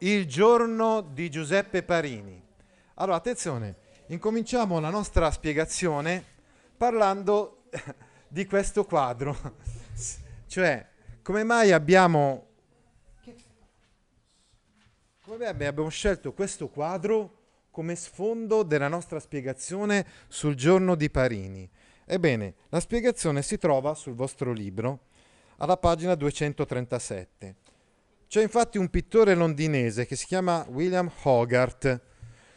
il giorno di Giuseppe Parini. Allora, attenzione, incominciamo la nostra spiegazione parlando di questo quadro, cioè come mai abbiamo, come abbiamo scelto questo quadro come sfondo della nostra spiegazione sul giorno di Parini. Ebbene, la spiegazione si trova sul vostro libro alla pagina 237. C'è infatti un pittore londinese che si chiama William Hogarth,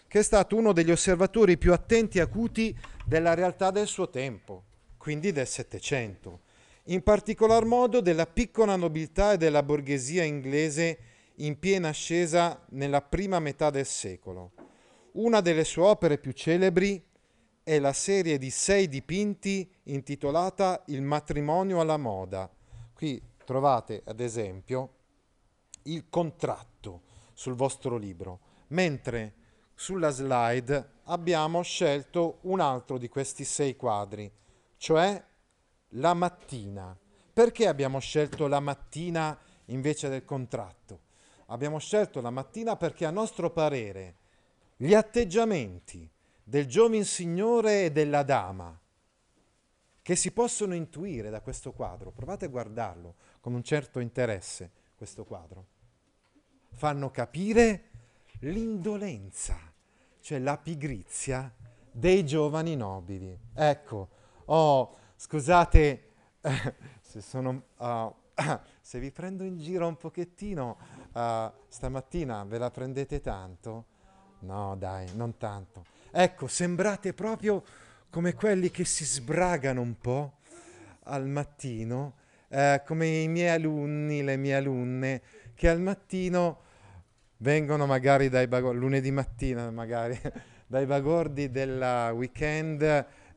che è stato uno degli osservatori più attenti e acuti della realtà del suo tempo, quindi del Settecento, in particolar modo della piccola nobiltà e della borghesia inglese in piena ascesa nella prima metà del secolo. Una delle sue opere più celebri è la serie di sei dipinti intitolata Il matrimonio alla moda. Qui trovate, ad esempio, il contratto sul vostro libro, mentre sulla slide abbiamo scelto un altro di questi sei quadri, cioè la mattina. Perché abbiamo scelto la mattina invece del contratto? Abbiamo scelto la mattina perché a nostro parere gli atteggiamenti del giovin signore e della dama che si possono intuire da questo quadro, provate a guardarlo con un certo interesse, questo quadro. Fanno capire l'indolenza, cioè la pigrizia dei giovani nobili. Ecco, oh, scusate se, sono, uh, se vi prendo in giro un pochettino, uh, stamattina ve la prendete tanto? No, dai, non tanto. Ecco, sembrate proprio come quelli che si sbragano un po' al mattino eh, come i miei alunni, le mie alunne, che al mattino vengono magari dai bagordi, lunedì mattina magari, dai bagordi del weekend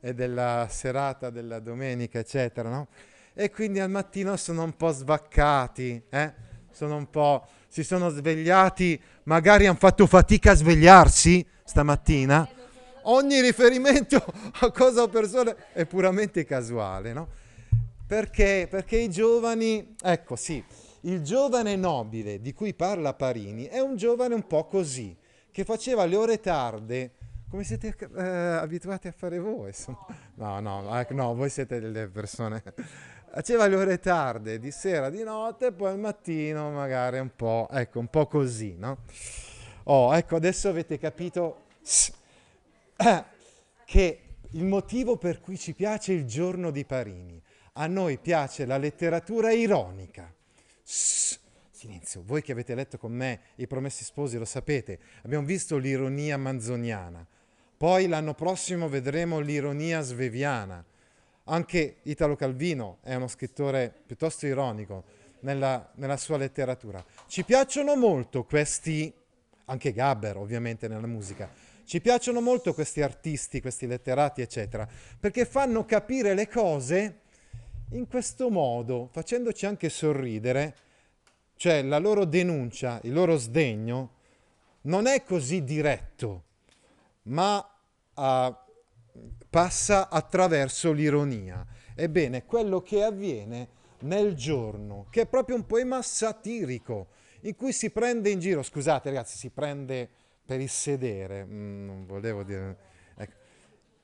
e della serata, della domenica, eccetera, no? E quindi al mattino sono un po' svaccati, eh? sono un po'... si sono svegliati, magari hanno fatto fatica a svegliarsi stamattina. Ogni riferimento a cosa o persone è puramente casuale, no? Perché? Perché i giovani, ecco sì, il giovane nobile di cui parla Parini è un giovane un po' così, che faceva le ore tarde, come siete eh, abituati a fare voi, insomma. No, no, ecco, no, voi siete delle persone... Faceva le ore tarde, di sera, di notte, poi al mattino magari un po', ecco, un po' così, no? Oh, ecco, adesso avete capito che il motivo per cui ci piace il giorno di Parini a noi piace la letteratura ironica. Shh, silenzio, voi che avete letto con me I Promessi Sposi lo sapete, abbiamo visto l'ironia manzoniana. Poi l'anno prossimo vedremo l'ironia sveviana. Anche Italo Calvino è uno scrittore piuttosto ironico nella, nella sua letteratura. Ci piacciono molto questi, anche Gabber ovviamente nella musica, ci piacciono molto questi artisti, questi letterati, eccetera, perché fanno capire le cose in questo modo, facendoci anche sorridere, cioè la loro denuncia, il loro sdegno, non è così diretto, ma uh, passa attraverso l'ironia. Ebbene, quello che avviene nel giorno, che è proprio un poema satirico, in cui si prende in giro, scusate ragazzi, si prende per il sedere, mm, non volevo dire... Ecco.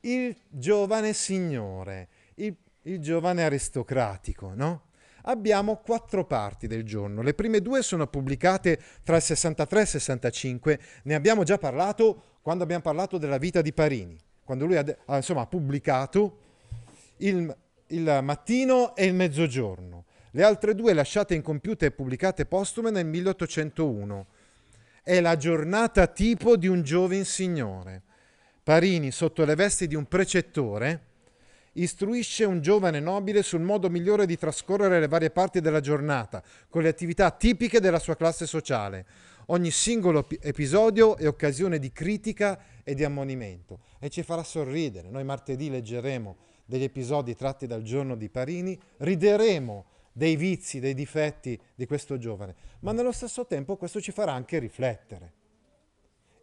Il giovane signore, il il giovane aristocratico, no? Abbiamo quattro parti del giorno. Le prime due sono pubblicate tra il 63 e il 65, ne abbiamo già parlato quando abbiamo parlato della vita di Parini, quando lui ha, ah, insomma, pubblicato il, il mattino e il mezzogiorno. Le altre due lasciate incompiute e pubblicate postume nel 1801. È la giornata tipo di un giovane signore. Parini, sotto le vesti di un precettore, istruisce un giovane nobile sul modo migliore di trascorrere le varie parti della giornata, con le attività tipiche della sua classe sociale. Ogni singolo episodio è occasione di critica e di ammonimento e ci farà sorridere. Noi martedì leggeremo degli episodi tratti dal giorno di Parini, rideremo dei vizi, dei difetti di questo giovane, ma nello stesso tempo questo ci farà anche riflettere.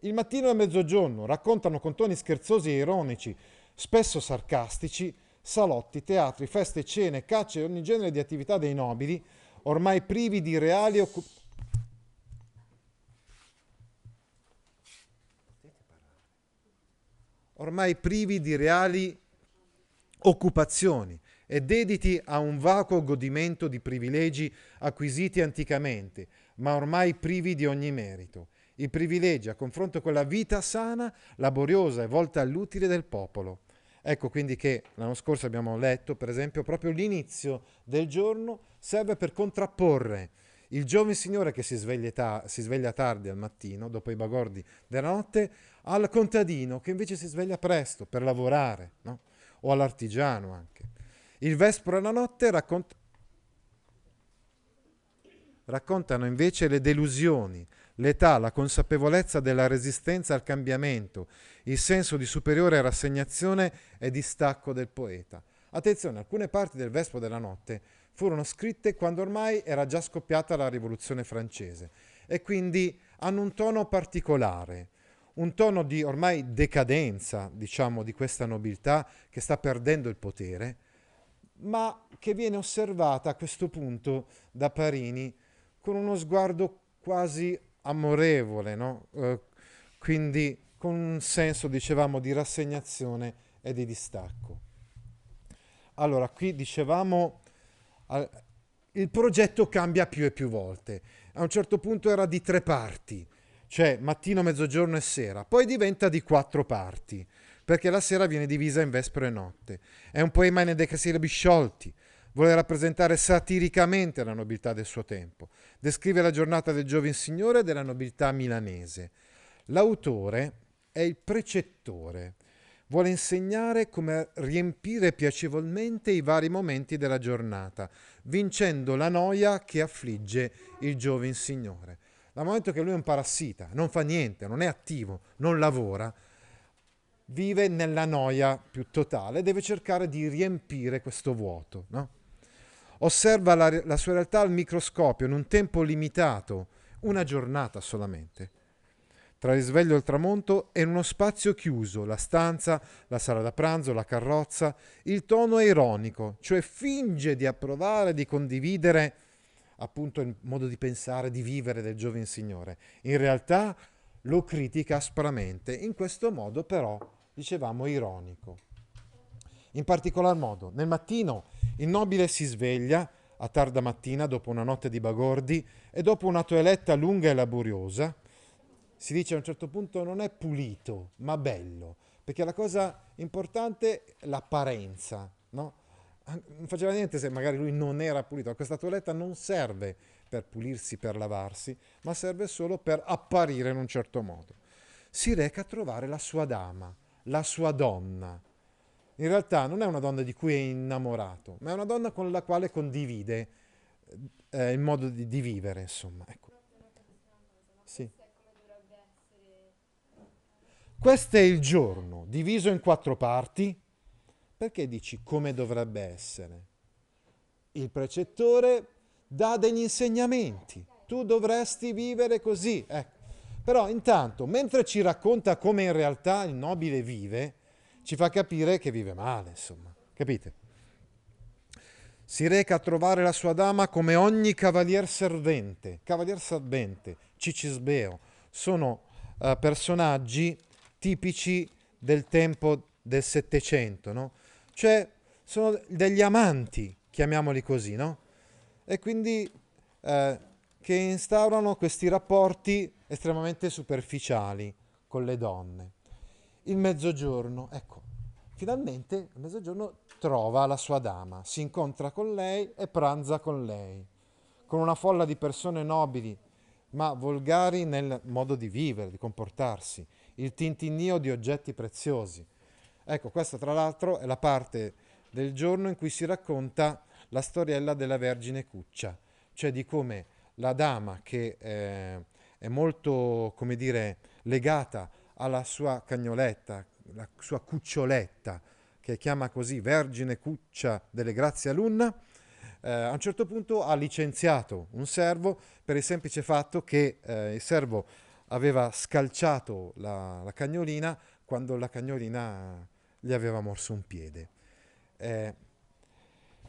Il mattino e mezzogiorno raccontano con toni scherzosi e ironici spesso sarcastici, salotti, teatri, feste, cene, cacce e ogni genere di attività dei nobili, ormai privi di reali occupazioni. ormai privi di reali occupazioni e dediti a un vacuo godimento di privilegi acquisiti anticamente, ma ormai privi di ogni merito. I privilegi a confronto con la vita sana, laboriosa e volta all'utile del popolo. Ecco quindi che l'anno scorso abbiamo letto, per esempio, proprio l'inizio del giorno serve per contrapporre il giovane signore che si sveglia, ta- si sveglia, tardi al mattino, dopo i bagordi della notte, al contadino che invece si sveglia presto per lavorare, no? o all'artigiano anche. Il vespro e la notte raccont- raccontano invece le delusioni, l'età, la consapevolezza della resistenza al cambiamento, il senso di superiore rassegnazione e distacco del poeta. Attenzione, alcune parti del Vespo della notte furono scritte quando ormai era già scoppiata la Rivoluzione francese e quindi hanno un tono particolare, un tono di ormai decadenza, diciamo, di questa nobiltà che sta perdendo il potere, ma che viene osservata a questo punto da Parini con uno sguardo quasi amorevole, no? Eh, quindi con un senso, dicevamo, di rassegnazione e di distacco. Allora, qui dicevamo, il progetto cambia più e più volte. A un certo punto era di tre parti, cioè mattino, mezzogiorno e sera, poi diventa di quattro parti, perché la sera viene divisa in vespro e notte. È un poema in dei casi bisciolti, Vuole rappresentare satiricamente la nobiltà del suo tempo. Descrive la giornata del giovin signore e della nobiltà milanese. L'autore è il precettore. Vuole insegnare come riempire piacevolmente i vari momenti della giornata, vincendo la noia che affligge il giovin signore. Dal momento che lui è un parassita, non fa niente, non è attivo, non lavora, vive nella noia più totale, deve cercare di riempire questo vuoto, no? osserva la, la sua realtà al microscopio in un tempo limitato, una giornata solamente. Tra il risveglio e il tramonto è in uno spazio chiuso, la stanza, la sala da pranzo, la carrozza, il tono è ironico, cioè finge di approvare, di condividere appunto il modo di pensare, di vivere del giovane signore. In realtà lo critica aspramente, in questo modo però, dicevamo, ironico. In particolar modo, nel mattino il nobile si sveglia a tarda mattina dopo una notte di bagordi e dopo una toeletta lunga e laboriosa. Si dice a un certo punto non è pulito, ma bello, perché la cosa importante è l'apparenza, no? Non faceva niente se magari lui non era pulito, questa toeletta non serve per pulirsi, per lavarsi, ma serve solo per apparire in un certo modo. Si reca a trovare la sua dama, la sua donna, in realtà non è una donna di cui è innamorato, ma è una donna con la quale condivide eh, il modo di, di vivere, insomma. Ecco. Sì. Questo è il giorno, diviso in quattro parti. Perché dici come dovrebbe essere? Il precettore dà degli insegnamenti. Tu dovresti vivere così. Ecco. Però intanto, mentre ci racconta come in realtà il nobile vive, ci fa capire che vive male, insomma, capite? Si reca a trovare la sua dama come ogni cavalier servente, cavalier servente, cicisbeo, sono uh, personaggi tipici del tempo del Settecento, no? Cioè, sono degli amanti, chiamiamoli così, no? E quindi eh, che instaurano questi rapporti estremamente superficiali con le donne. Il mezzogiorno, ecco, finalmente a mezzogiorno trova la sua dama, si incontra con lei e pranza con lei, con una folla di persone nobili, ma volgari nel modo di vivere, di comportarsi, il tintinnio di oggetti preziosi. Ecco, questa tra l'altro è la parte del giorno in cui si racconta la storiella della Vergine Cuccia, cioè di come la dama che eh, è molto, come dire, legata alla sua cagnoletta, la sua cuccioletta, che chiama così Vergine Cuccia delle Grazie Alunna, eh, a un certo punto ha licenziato un servo per il semplice fatto che eh, il servo aveva scalciato la, la, cagnolina quando la cagnolina gli aveva morso un piede. Eh,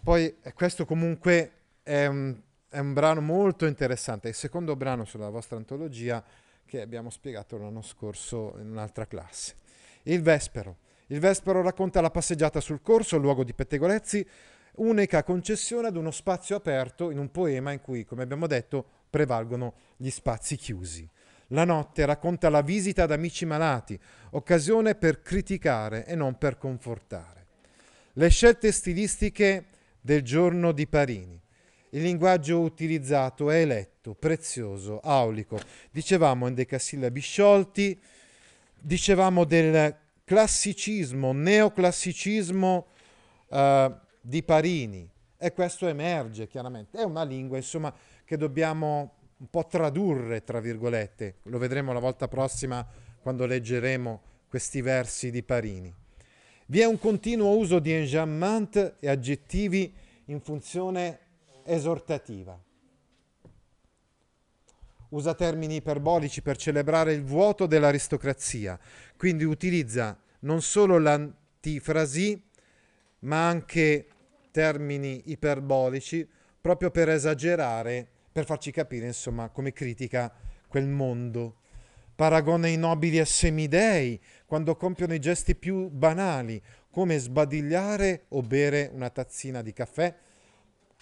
poi eh, questo comunque è un, è un brano molto interessante, è il secondo brano sulla vostra antologia che abbiamo spiegato l'anno scorso in un'altra classe. Il Vespero. Il Vespero racconta la passeggiata sul corso, luogo di pettegolezzi, unica concessione ad uno spazio aperto in un poema in cui, come abbiamo detto, prevalgono gli spazi chiusi. La notte racconta la visita ad amici malati, occasione per criticare e non per confortare. Le scelte stilistiche del giorno di Parini. Il linguaggio utilizzato è eletto, prezioso, aulico. Dicevamo in endecasillabi sciolti, dicevamo del classicismo, neoclassicismo eh, di Parini e questo emerge chiaramente. È una lingua, insomma, che dobbiamo un po' tradurre, tra virgolette. Lo vedremo la volta prossima quando leggeremo questi versi di Parini. Vi è un continuo uso di enjambment e aggettivi in funzione esortativa usa termini iperbolici per celebrare il vuoto dell'aristocrazia, quindi utilizza non solo l'antifrasi, ma anche termini iperbolici proprio per esagerare, per farci capire, insomma, come critica quel mondo. Paragona i nobili a semidei quando compiono i gesti più banali, come sbadigliare o bere una tazzina di caffè.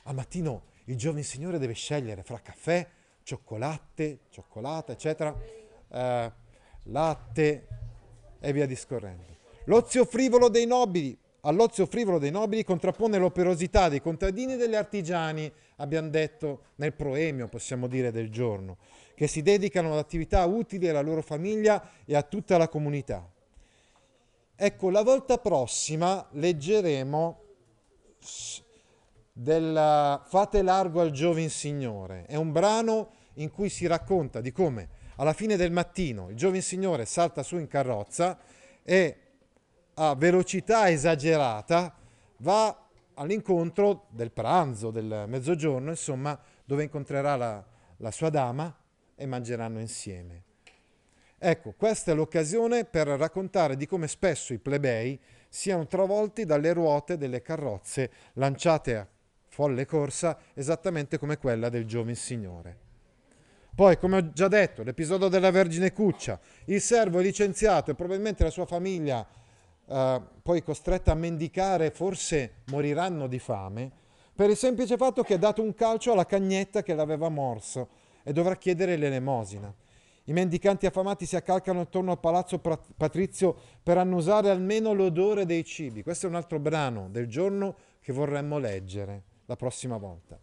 A mattino il giovane signore deve scegliere fra caffè cioccolatte, cioccolata, eccetera, eh, latte e via discorrendo. L'ozio frivolo dei nobili. All'ozio frivolo dei nobili contrappone l'operosità dei contadini e degli artigiani, abbiamo detto nel proemio, possiamo dire, del giorno, che si dedicano ad attività utili alla loro famiglia e a tutta la comunità. Ecco, la volta prossima leggeremo del Fate largo al giovin Signore. È un brano in cui si racconta di come alla fine del mattino il giovane signore salta su in carrozza e a velocità esagerata va all'incontro del pranzo, del mezzogiorno, insomma, dove incontrerà la, la sua dama e mangeranno insieme. Ecco, questa è l'occasione per raccontare di come spesso i plebei siano travolti dalle ruote delle carrozze lanciate a folle corsa, esattamente come quella del giovane signore. Poi, come ho già detto, l'episodio della Vergine Cuccia, il servo è licenziato e probabilmente la sua famiglia, eh, poi costretta a mendicare, forse moriranno di fame, per il semplice fatto che ha dato un calcio alla cagnetta che l'aveva morso e dovrà chiedere l'elemosina. I mendicanti affamati si accalcano attorno al palazzo patrizio per annusare almeno l'odore dei cibi. Questo è un altro brano del giorno che vorremmo leggere la prossima volta.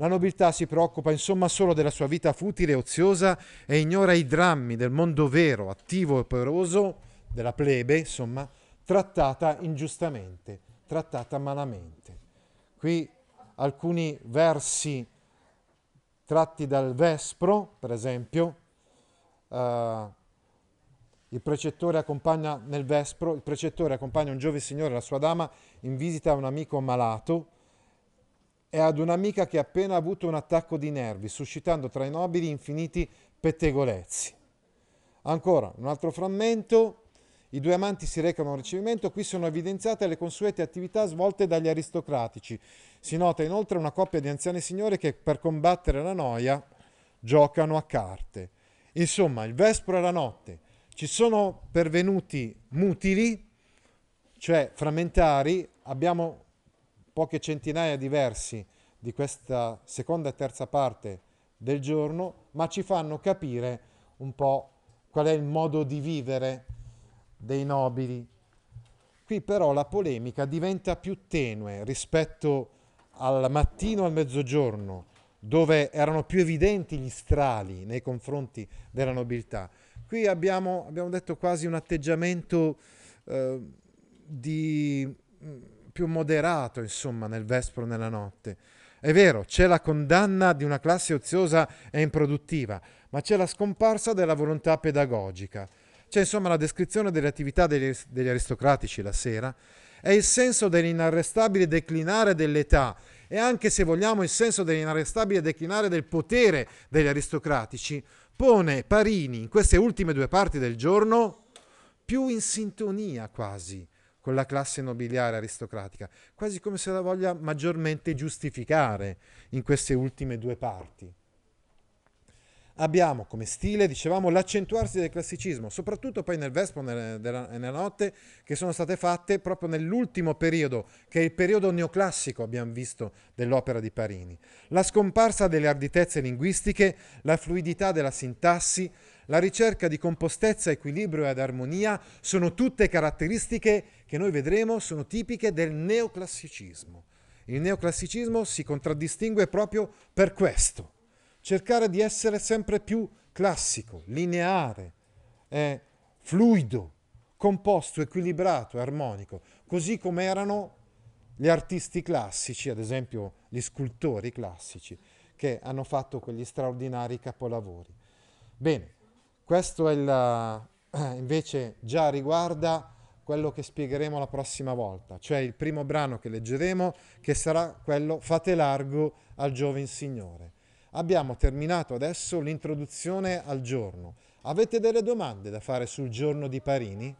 La nobiltà si preoccupa insomma solo della sua vita futile e oziosa e ignora i drammi del mondo vero, attivo e poderoso, della plebe, insomma, trattata ingiustamente, trattata malamente. Qui alcuni versi tratti dal Vespro, per esempio, uh, il precettore accompagna nel Vespro, il precettore accompagna un giovane signore e la sua dama in visita a un amico malato, e ad un'amica che ha appena avuto un attacco di nervi, suscitando tra i nobili infiniti pettegolezzi. Ancora, un altro frammento, i due amanti si recano a un ricevimento, qui sono evidenziate le consuete attività svolte dagli aristocratici. Si nota inoltre una coppia di anziane signore che per combattere la noia giocano a carte. Insomma, il vespro e la notte ci sono pervenuti mutili, cioè frammentari, abbiamo poche centinaia di versi di questa seconda e terza parte del giorno, ma ci fanno capire un po' qual è il modo di vivere dei nobili. Qui però la polemica diventa più tenue rispetto al mattino al mezzogiorno, dove erano più evidenti gli strali nei confronti della nobiltà. Qui abbiamo, abbiamo detto quasi un atteggiamento eh, di mm, più moderato, insomma, nel vespro nella notte. È vero, c'è la condanna di una classe oziosa e improduttiva, ma c'è la scomparsa della volontà pedagogica. C'è insomma la descrizione delle attività degli, degli aristocratici la sera, è il senso dell'inarrestabile declinare dell'età e anche se vogliamo il senso dell'inarrestabile declinare del potere degli aristocratici, pone Parini in queste ultime due parti del giorno più in sintonia quasi con la classe nobiliare aristocratica, quasi come se la voglia maggiormente giustificare in queste ultime due parti. Abbiamo come stile, dicevamo, l'accentuarsi del classicismo, soprattutto poi nel Vespo e nella notte, che sono state fatte proprio nell'ultimo periodo, che è il periodo neoclassico, abbiamo visto, dell'opera di Parini. La scomparsa delle arditezze linguistiche, la fluidità della sintassi, la ricerca di compostezza, equilibrio ed armonia sono tutte caratteristiche che noi vedremo sono tipiche del neoclassicismo. Il neoclassicismo si contraddistingue proprio per questo, cercare di essere sempre più classico, lineare, eh, fluido, composto, equilibrato, armonico, così come erano gli artisti classici, ad esempio gli scultori classici, che hanno fatto quegli straordinari capolavori. Bene, questo è il, eh, invece già riguarda quello che spiegheremo la prossima volta, cioè il primo brano che leggeremo che sarà quello Fate largo al giovane Signore. Abbiamo terminato adesso l'introduzione al giorno. Avete delle domande da fare sul giorno di Parini?